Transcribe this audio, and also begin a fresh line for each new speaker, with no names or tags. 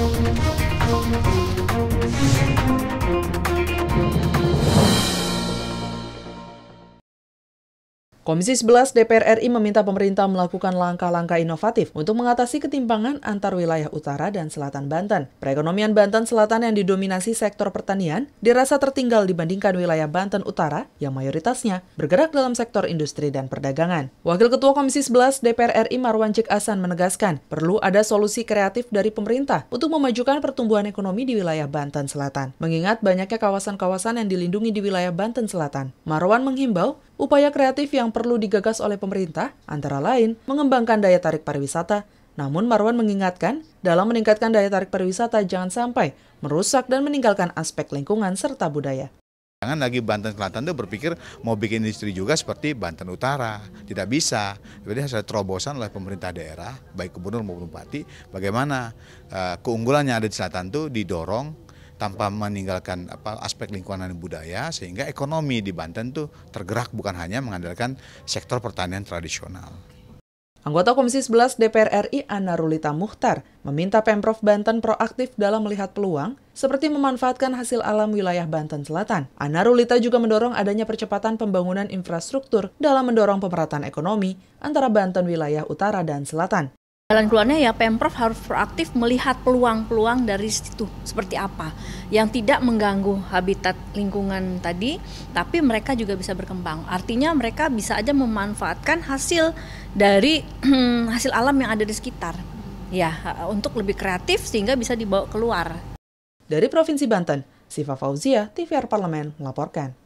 Música Komisi 11 DPR RI meminta pemerintah melakukan langkah-langkah inovatif untuk mengatasi ketimpangan antar wilayah utara dan selatan Banten. Perekonomian Banten Selatan yang didominasi sektor pertanian dirasa tertinggal dibandingkan wilayah Banten Utara yang mayoritasnya bergerak dalam sektor industri dan perdagangan. Wakil Ketua Komisi 11 DPR RI Marwan Cik Asan menegaskan perlu ada solusi kreatif dari pemerintah untuk memajukan pertumbuhan ekonomi di wilayah Banten Selatan. Mengingat banyaknya kawasan-kawasan yang dilindungi di wilayah Banten Selatan, Marwan menghimbau upaya kreatif yang yang perlu digagas oleh pemerintah, antara lain mengembangkan daya tarik pariwisata, namun Marwan mengingatkan, dalam meningkatkan daya tarik pariwisata jangan sampai merusak dan meninggalkan aspek lingkungan serta
budaya. Jangan lagi Banten Selatan itu berpikir mau bikin industri juga seperti Banten Utara. Tidak bisa. Jadi harus terobosan oleh pemerintah daerah, baik gubernur maupun bupati, bagaimana uh, keunggulan yang ada di selatan itu didorong tanpa meninggalkan apa aspek lingkungan dan budaya sehingga ekonomi di Banten tuh tergerak bukan hanya mengandalkan sektor pertanian tradisional.
Anggota Komisi 11 DPR RI Ana Rulita Muhtar meminta Pemprov Banten proaktif dalam melihat peluang seperti memanfaatkan hasil alam wilayah Banten Selatan. Ana Rulita juga mendorong adanya percepatan pembangunan infrastruktur dalam mendorong pemerataan ekonomi antara Banten wilayah utara dan selatan. Jalan keluarnya ya Pemprov harus proaktif
melihat peluang-peluang dari situ seperti apa yang tidak mengganggu habitat lingkungan tadi tapi mereka juga bisa berkembang. Artinya mereka bisa aja memanfaatkan hasil dari hasil alam yang ada di sekitar. Ya, untuk lebih kreatif sehingga bisa dibawa keluar.
Dari Provinsi Banten, Siva Fauzia, TVR Parlemen melaporkan.